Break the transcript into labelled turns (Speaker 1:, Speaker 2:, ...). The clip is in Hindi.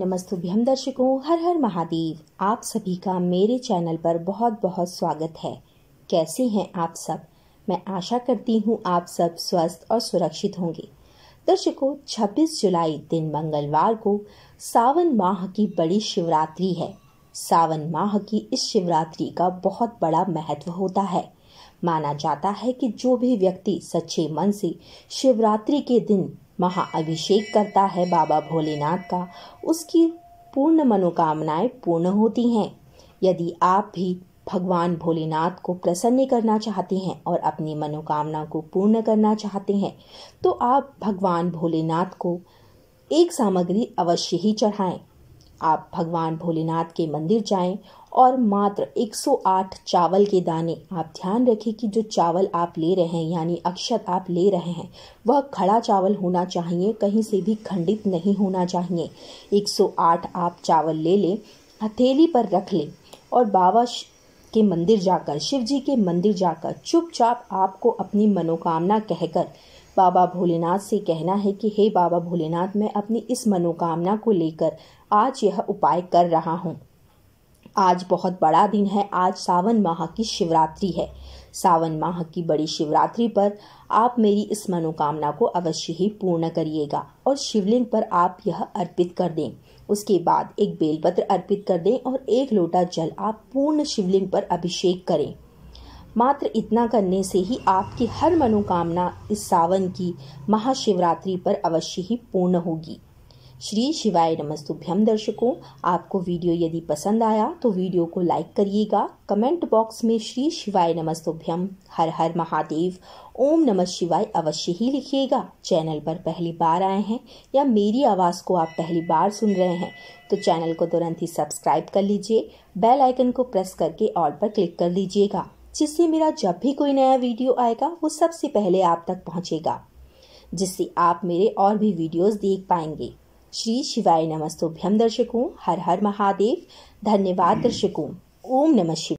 Speaker 1: नमस्तुभ्यम दर्शकों हर हर महादेव आप सभी का मेरे चैनल पर बहुत बहुत स्वागत है कैसे हैं आप सब मैं आशा करती हूं आप सब स्वस्थ और सुरक्षित होंगे दर्शकों 26 जुलाई दिन मंगलवार को सावन माह की बड़ी शिवरात्रि है सावन माह की इस शिवरात्रि का बहुत बड़ा महत्व होता है माना जाता है कि जो भी व्यक्ति सच्चे मन से शिवरात्रि के दिन महाअभिषेक करता है बाबा भोलेनाथ का उसकी पूर्ण मनोकामनाएं पूर्ण होती हैं यदि आप भी भगवान भोलेनाथ को प्रसन्न करना चाहते हैं और अपनी मनोकामना को पूर्ण करना चाहते हैं तो आप भगवान भोलेनाथ को एक सामग्री अवश्य ही चढ़ाएं आप भगवान भोलेनाथ के मंदिर जाएं और मात्र 108 चावल के दाने आप ध्यान रखें कि जो चावल आप ले रहे हैं यानी अक्षत आप ले रहे हैं वह खड़ा चावल होना चाहिए कहीं से भी खंडित नहीं होना चाहिए 108 आप चावल ले लें हथेली पर रख लें और बाबा के मंदिर जाकर शिव जी के मंदिर जाकर चुपचाप आपको अपनी मनोकामना कहकर बाबा भोलेनाथ से कहना है कि हे बाबा भोलेनाथ मैं अपनी इस मनोकामना को लेकर आज यह उपाय कर रहा हूँ आज बहुत बड़ा दिन है आज सावन माह की शिवरात्रि है सावन माह की बड़ी शिवरात्रि पर आप मेरी इस मनोकामना को अवश्य ही पूर्ण करिएगा और शिवलिंग पर आप यह अर्पित कर दें उसके बाद एक बेलपत्र अर्पित कर दें और एक लोटा जल आप पूर्ण शिवलिंग पर अभिषेक करें मात्र इतना करने से ही आपकी हर मनोकामना इस सावन की महाशिवरात्रि पर अवश्य ही पूर्ण होगी श्री शिवाय नमस्तुभ्यम दर्शकों आपको वीडियो यदि पसंद आया तो वीडियो को लाइक करिएगा कमेंट बॉक्स में श्री शिवाय नमस्तुभ्यम हर हर महादेव ओम नमः शिवाय अवश्य ही लिखिएगा चैनल पर पहली बार आए हैं या मेरी आवाज़ को आप पहली बार सुन रहे हैं तो चैनल को तुरंत ही सब्सक्राइब कर लीजिए बेल आइकन को प्रेस करके ऑल पर क्लिक कर लीजिएगा जिससे मेरा जब भी कोई नया वीडियो आएगा वो सबसे पहले आप तक पहुँचेगा जिससे आप मेरे और भी वीडियोज़ देख पाएंगे श्री शिवाय नमस्तुभ्यम दर्शकों हर हर महादेव धन्यवाद दर्शकों ओम नमः शिवाय